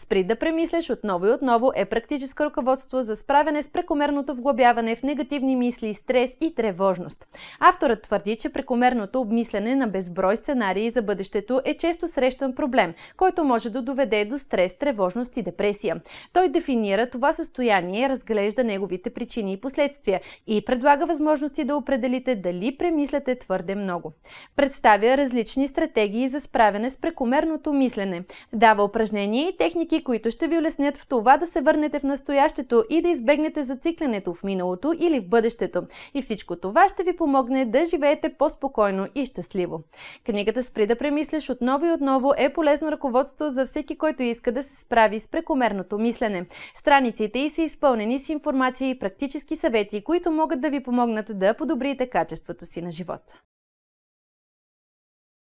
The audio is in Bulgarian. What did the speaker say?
Спри да премисляш отново и отново е практическо ръководство за справяне с прекомерното вглъбяване в негативни мисли, стрес и тревожност. Авторът твърди, че прекомерното обмислене на безброй сценарии за бъдещето е често срещан проблем, който може да доведе до стрес, тревожност и депресия. Той дефинира това състояние, разглежда неговите причини и последствия и предлага възможности да определите дали премисляте твърде много. Представя различни стратегии за справяне с прекомерното мислене, дава упражнения и техники практики, които ще ви улеснят в това да се върнете в настоящето и да избегнете зациклянето в миналото или в бъдещето. И всичко това ще ви помогне да живеете по-спокойно и щастливо. Книгата Спри да премислиш отново и отново е полезно ръководство за всеки, който иска да се справи с прекомерното мислене. Страниците й са изпълнени с информация и практически съвети, които могат да ви помогнат да подобрите качеството си на живота.